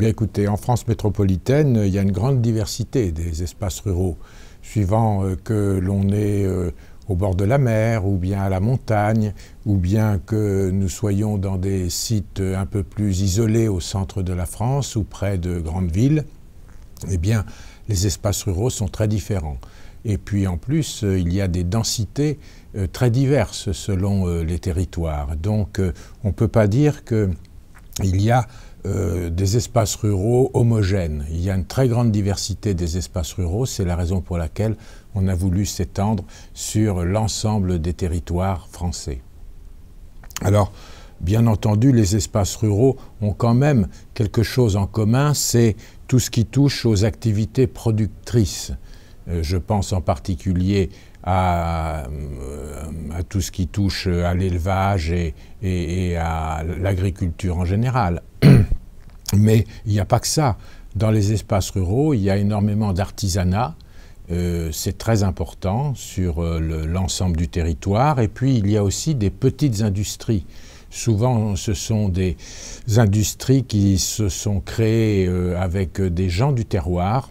Eh en France métropolitaine, il y a une grande diversité des espaces ruraux, suivant euh, que l'on est euh, au bord de la mer, ou bien à la montagne, ou bien que nous soyons dans des sites euh, un peu plus isolés au centre de la France ou près de grandes villes. Eh bien, les espaces ruraux sont très différents. Et puis en plus, il y a des densités très diverses selon les territoires. Donc on ne peut pas dire qu'il y a euh, des espaces ruraux homogènes. Il y a une très grande diversité des espaces ruraux, c'est la raison pour laquelle on a voulu s'étendre sur l'ensemble des territoires français. Alors, bien entendu, les espaces ruraux ont quand même quelque chose en commun, c'est tout ce qui touche aux activités productrices. Euh, je pense en particulier euh, à, tout ce qui touche à l'élevage et à l'agriculture en général. Mais il n'y a pas que ça. Dans les espaces ruraux, il y a énormément d'artisanat. Euh, c'est très important sur euh, l'ensemble du territoire. Et puis, il y a aussi des petites industries. Souvent, ce sont des industries qui se sont créées euh, avec des gens du terroir.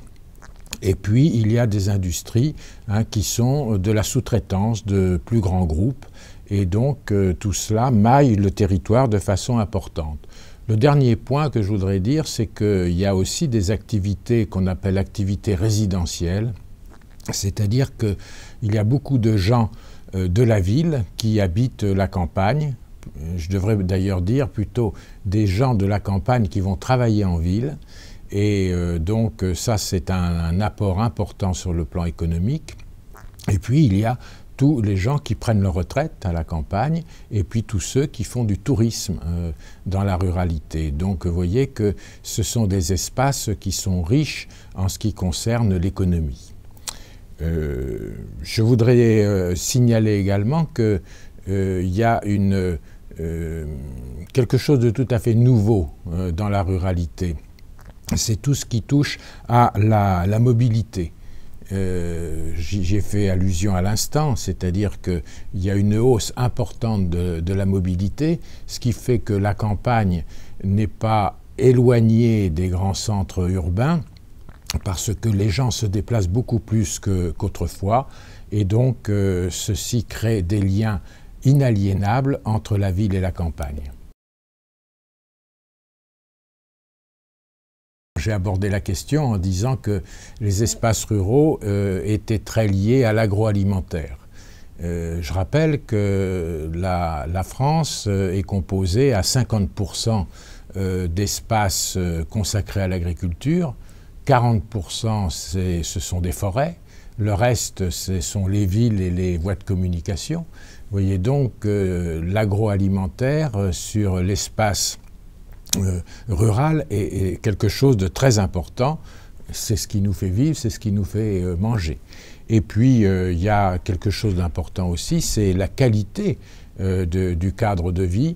Et puis, il y a des industries hein, qui sont de la sous-traitance de plus grands groupes. Et donc, tout cela maille le territoire de façon importante. Le dernier point que je voudrais dire, c'est qu'il y a aussi des activités qu'on appelle activités résidentielles, c'est-à-dire qu'il y a beaucoup de gens euh, de la ville qui habitent la campagne, je devrais d'ailleurs dire plutôt des gens de la campagne qui vont travailler en ville, et euh, donc ça c'est un, un apport important sur le plan économique. Et puis il y a tous les gens qui prennent leur retraite à la campagne et puis tous ceux qui font du tourisme euh, dans la ruralité. Donc vous voyez que ce sont des espaces qui sont riches en ce qui concerne l'économie. Euh, je voudrais euh, signaler également qu'il y a quelque chose de tout à fait nouveau dans la ruralité. C'est tout ce qui touche à la mobilité. Euh, j'ai fait allusion à l'instant, c'est-à-dire qu'il y a une hausse importante de, la mobilité, ce qui fait que la campagne n'est pas éloignée des grands centres urbains, parce que les gens se déplacent beaucoup plus qu'autrefois, et donc euh, ceci crée des liens inaliénables entre la ville et la campagne. j'ai abordé la question en disant que les espaces ruraux euh, étaient très liés à l'agroalimentaire. Euh, je rappelle que la, France euh, est composée à 50% d'espaces consacrés à l'agriculture, 40% ce sont des forêts, le reste ce sont les villes et les voies de communication. Vous voyez donc l'agroalimentaire sur l'espace euh, rural est, quelque chose de très important. C'est ce qui nous fait vivre, c'est ce qui nous fait euh, manger. Et puis, euh, il y a quelque chose d'important aussi, c'est la qualité du cadre de vie.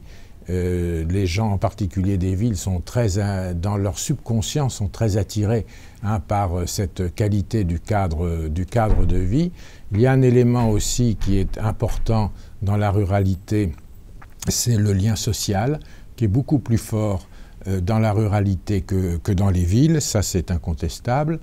les gens, en particulier des villes, sont très, dans leur subconscient, sont très attirés hein, par cette qualité du cadre, du cadre de vie. Il y a un élément aussi qui est important dans la ruralité, c'est le lien social qui est beaucoup plus fort euh, dans la ruralité que, que, dans les villes, ça c'est incontestable.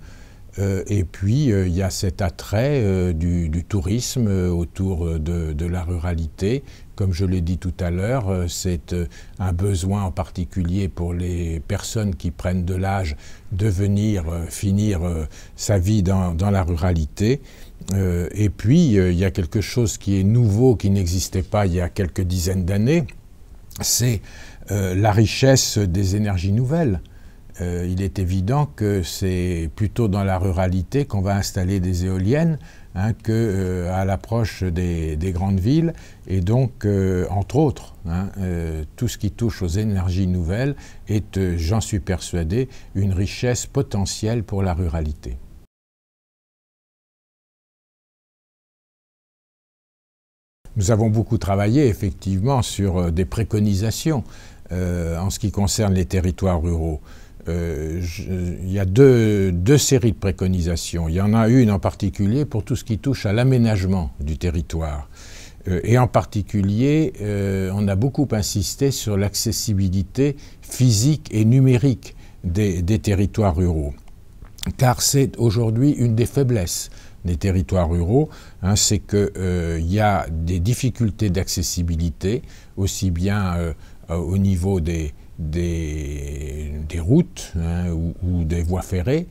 Euh, et puis euh, il y a cet attrait du, tourisme autour de, la ruralité. Comme je l'ai dit tout à l'heure, c'est un besoin en particulier pour les personnes qui prennent de l'âge de venir finir sa vie dans, dans la ruralité. et puis il y a quelque chose qui est nouveau, qui n'existait pas il y a quelques dizaines d'années, c'est euh, la richesse des énergies nouvelles. Euh, il est évident que c'est plutôt dans la ruralité qu'on va installer des éoliennes hein, qu'à euh, l'approche des, grandes villes. Et donc, entre autres, hein, tout ce qui touche aux énergies nouvelles est, j'en suis persuadé, une richesse potentielle pour la ruralité. Nous avons beaucoup travaillé effectivement sur des préconisations euh, en ce qui concerne les territoires ruraux. Euh, il y a deux, séries de préconisations. Il y en a une en particulier pour tout ce qui touche à l'aménagement du territoire. Euh, et en particulier, on a beaucoup insisté sur l'accessibilité physique et numérique des territoires ruraux. Car c'est aujourd'hui une des faiblesses des territoires ruraux, hein, c'est qu'il euh, y a des difficultés d'accessibilité, aussi bien euh, au niveau des, des, routes hein, ou, des voies ferrées.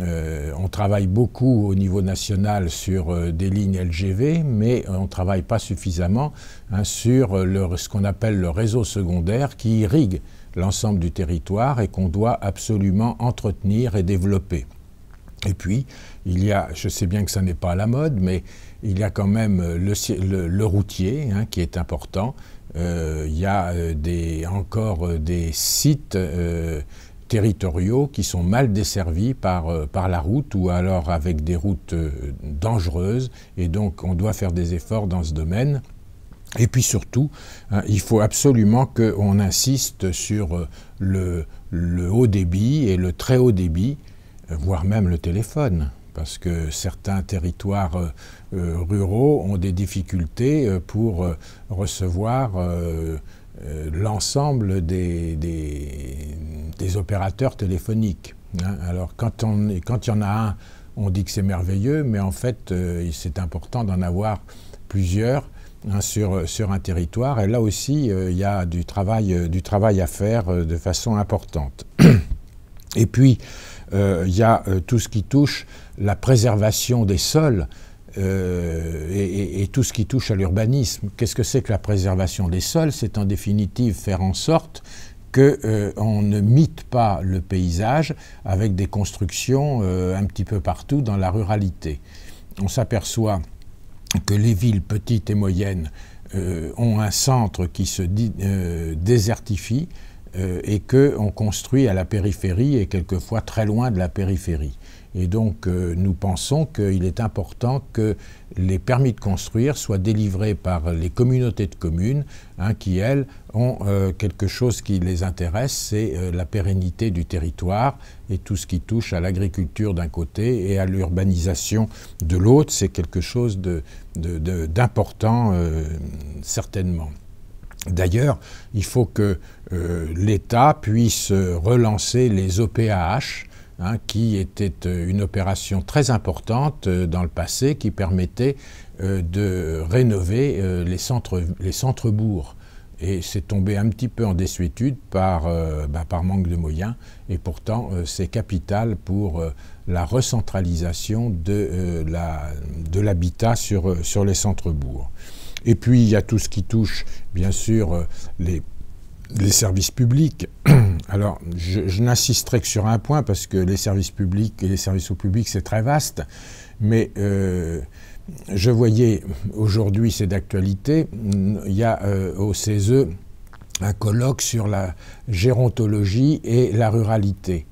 Euh, on travaille beaucoup au niveau national sur des lignes LGV, mais on ne travaille pas suffisamment hein, sur le, ce qu'on appelle le réseau secondaire qui irrigue l'ensemble du territoire et qu'on doit absolument entretenir et développer. Et puis, il y a, je sais bien que ça n'est pas à la mode, mais il y a quand même euh, le, routier hein, qui est important. Euh, il y a euh, encore des sites territoriaux qui sont mal desservis par, la route ou alors avec des routes dangereuses. Et donc on doit faire des efforts dans ce domaine. Et puis surtout, hein, il faut absolument qu'on insiste sur le haut débit et le très haut débit, voire même le téléphone parce que certains territoires euh, euh, ruraux ont des difficultés euh, pour recevoir l'ensemble des, opérateurs téléphoniques. Hein. Alors quand, on, quand il y en a un, on dit que c'est merveilleux, mais en fait c'est important d'en avoir plusieurs hein, sur, un territoire. Et là aussi, il y a du travail, du travail à faire de façon importante. Et puis, euh, il y a euh, tout ce qui touche la préservation des sols. Euh, et, tout ce qui touche à l'urbanisme. Qu'est-ce que c'est que la préservation des sols C'est en définitive faire en sorte qu'on ne mite pas le paysage avec des constructions un petit peu partout dans la ruralité. On s'aperçoit que les villes petites et moyennes ont un centre qui se désertifie, euh, et qu'on construit à la périphérie et quelquefois très loin de la périphérie. Et donc euh, nous pensons qu'il est important que les permis de construire soient délivrés par les communautés de communes hein, qui, elles, ont euh, quelque chose qui les intéresse, c'est la pérennité du territoire et tout ce qui touche à l'agriculture d'un côté et à l'urbanisation de l'autre, c'est quelque chose d'important certainement. D'ailleurs, il faut que euh, l'État puisse relancer les OPAH, hein, qui était euh, une opération très importante euh, dans le passé, qui permettait de rénover les centres-bourgs. et c'est tombé un petit peu en désuétude par, bah, manque de moyens, et pourtant c'est capital pour la recentralisation de l'habitat sur les centres-bourgs. Et puis, il y a tout ce qui touche, bien sûr, euh, les, services publics. Alors, je, n'insisterai que sur un point, parce que les services publics et les services au public, c'est très vaste. Mais euh, je voyais aujourd'hui, c'est d'actualité, il y a euh, au CESE un colloque sur la gérontologie et la ruralité.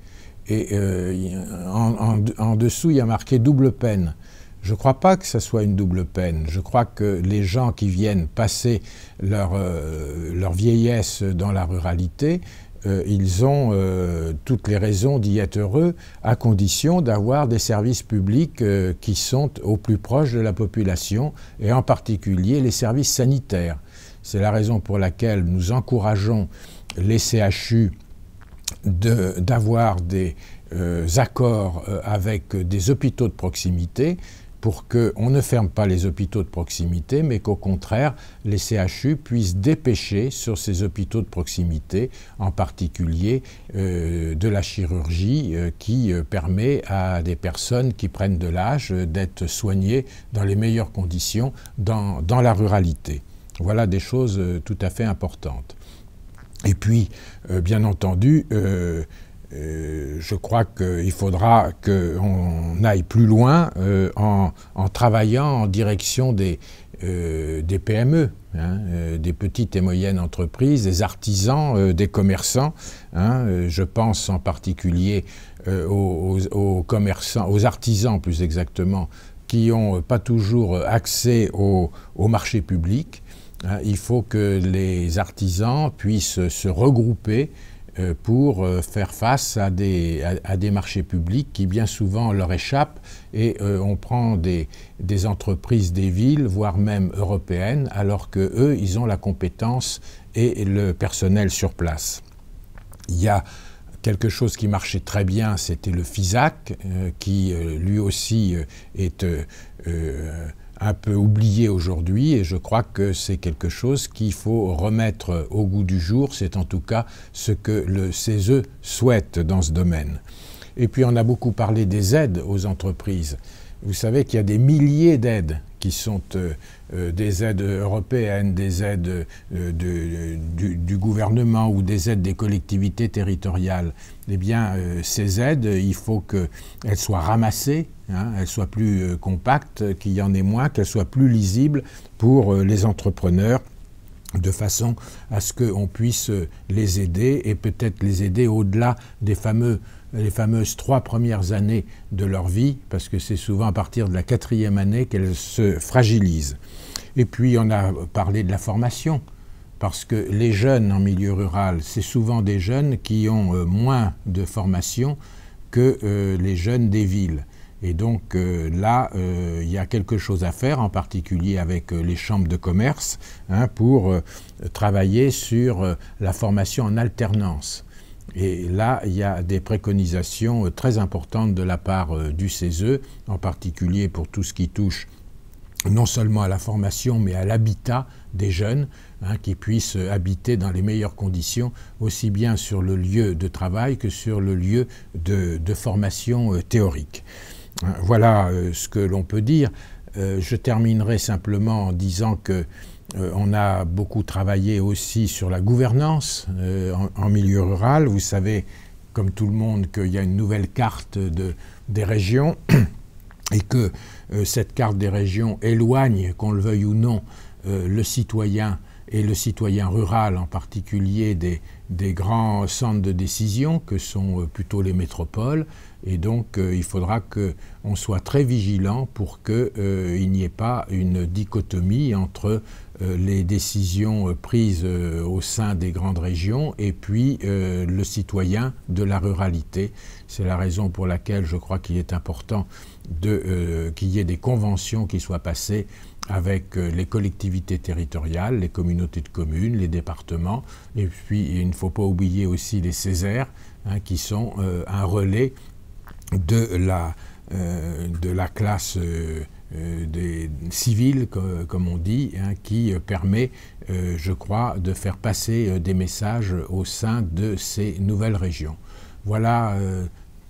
Et en, dessous, il y a marqué double peine. Je ne crois pas que ce soit une double peine. Je crois que les gens qui viennent passer leur, euh, vieillesse dans la ruralité, euh, ils ont euh, toutes les raisons d'y être heureux, à condition d'avoir des services publics qui sont au plus proche de la population, et en particulier les services sanitaires. C'est la raison pour laquelle nous encourageons les CHU d'avoir des accords avec des hôpitaux de proximité pour qu'on ne ferme pas les hôpitaux de proximité, mais qu'au contraire, les CHU puissent dépêcher sur ces hôpitaux de proximité, en particulier euh, de la chirurgie euh, qui euh, permet à des personnes qui prennent de l'âge d'être soignées dans les meilleures conditions dans, la ruralité. Voilà des choses tout à fait importantes. Et puis, bien entendu, euh, je crois qu'il faudra qu'on aille plus loin euh, en, travaillant en direction des, euh, PME, hein, des petites et moyennes entreprises, des artisans, des commerçants. Hein. je pense en particulier aux, commerçants, aux artisans plus exactement, qui n'ont pas toujours accès au, marché public. Hein. il faut que les artisans puissent se regrouper euh, pour euh, faire face à des, à, des, marchés publics qui bien souvent leur échappent et euh, on prend des, des, entreprises des villes, voire même européennes, alors qu'eux, ils ont la compétence et le personnel sur place. Il y a quelque chose qui marchait très bien, c'était le FISAC, qui lui aussi est un peu oublié aujourd'hui et je crois que c'est quelque chose qu'il faut remettre au goût du jour. C'est en tout cas ce que le CESE souhaite dans ce domaine. Et puis on a beaucoup parlé des aides aux entreprises. Vous savez qu'il y a des milliers d'aides qui sont euh, euh, des aides européennes, des aides euh, du, gouvernement ou des aides des collectivités territoriales. Eh bien, ces aides, il faut qu'elles soient ramassées, Hein, elle soit plus euh, compactes, qu'il y en ait moins, qu'elle soit plus lisible pour euh, les entrepreneurs de façon à ce qu'on puisse euh, les aider et peut-être les aider au-delà des les fameuses trois premières années de leur vie, parce que c'est souvent à partir de la quatrième année qu'elles se fragilisent. Et puis on a parlé de la formation, parce que les jeunes en milieu rural, c'est souvent des jeunes qui ont moins de formation que les jeunes des villes. Et donc euh, là, euh, il y a quelque chose à faire, en particulier avec euh, les chambres de commerce, hein, pour travailler sur la formation en alternance. Et là, il y a des préconisations très importantes de la part du CESE, en particulier pour tout ce qui touche non seulement à la formation, mais à l'habitat des jeunes, hein, qui puissent habiter dans les meilleures conditions, aussi bien sur le lieu de travail que sur le lieu de formation théorique. Voilà euh, ce que l'on peut dire. Euh, je terminerai simplement en disant que euh, on a beaucoup travaillé aussi sur la gouvernance en, milieu rural. Vous savez, comme tout le monde, qu'il y a une nouvelle carte des régions et que cette carte des régions éloigne, qu'on le veuille ou non, le citoyen et le citoyen rural en particulier des, grands centres de décision que sont euh, plutôt les métropoles. Et donc euh, il faudra qu'on soit très vigilant pour qu'il euh, n'y ait pas une dichotomie entre les décisions prises au sein des grandes régions et puis le citoyen de la ruralité. C'est la raison pour laquelle je crois qu'il est important qu'il y ait des conventions qui soient passées avec euh, les collectivités territoriales, les communautés de communes, les départements, et puis il ne faut pas oublier aussi les Césaires, hein, qui sont euh, un relais de la, euh, de la classe civile, des civils, comme, on dit, hein, qui permet, je crois, de faire passer des messages au sein de ces nouvelles régions. Voilà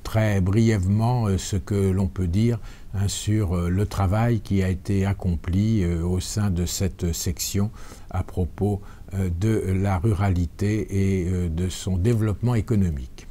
très brièvement euh, ce que l'on peut dire hein, sur euh, le travail qui a été accompli euh, au sein de cette section à propos de la ruralité et de son développement économique.